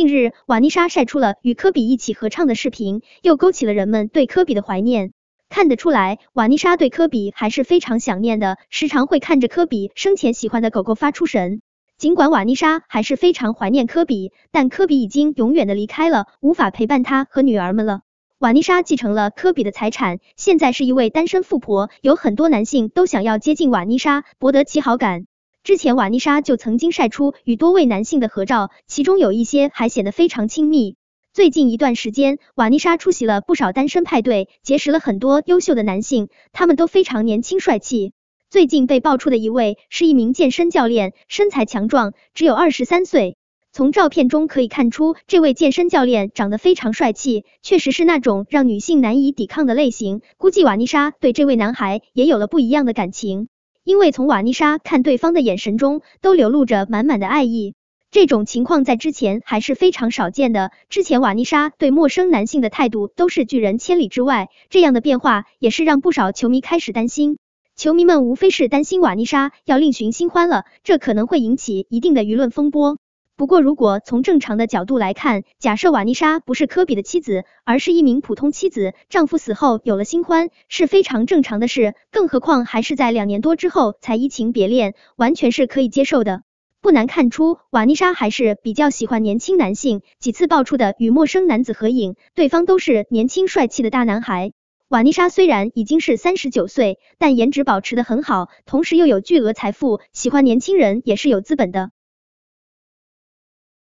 近日，瓦妮莎晒出了与科比一起合唱的视频，又勾起了人们对科比的怀念。看得出来，瓦妮莎对科比还是非常想念的，时常会看着科比生前喜欢的狗狗发出神。尽管瓦妮莎还是非常怀念科比，但科比已经永远的离开了，无法陪伴她和女儿们了。瓦妮莎继承了科比的财产，现在是一位单身富婆，有很多男性都想要接近瓦妮莎，博得其好感。之前瓦妮莎就曾经晒出与多位男性的合照，其中有一些还显得非常亲密。最近一段时间，瓦妮莎出席了不少单身派对，结识了很多优秀的男性，他们都非常年轻帅气。最近被爆出的一位是一名健身教练，身材强壮，只有二十三岁。从照片中可以看出，这位健身教练长得非常帅气，确实是那种让女性难以抵抗的类型。估计瓦妮莎对这位男孩也有了不一样的感情。因为从瓦妮莎看对方的眼神中，都流露着满满的爱意。这种情况在之前还是非常少见的。之前瓦妮莎对陌生男性的态度都是拒人千里之外，这样的变化也是让不少球迷开始担心。球迷们无非是担心瓦妮莎要另寻新欢了，这可能会引起一定的舆论风波。不过，如果从正常的角度来看，假设瓦妮莎不是科比的妻子，而是一名普通妻子，丈夫死后有了新欢是非常正常的事。更何况还是在两年多之后才移情别恋，完全是可以接受的。不难看出，瓦妮莎还是比较喜欢年轻男性，几次爆出的与陌生男子合影，对方都是年轻帅气的大男孩。瓦妮莎虽然已经是三十九岁，但颜值保持的很好，同时又有巨额财富，喜欢年轻人也是有资本的。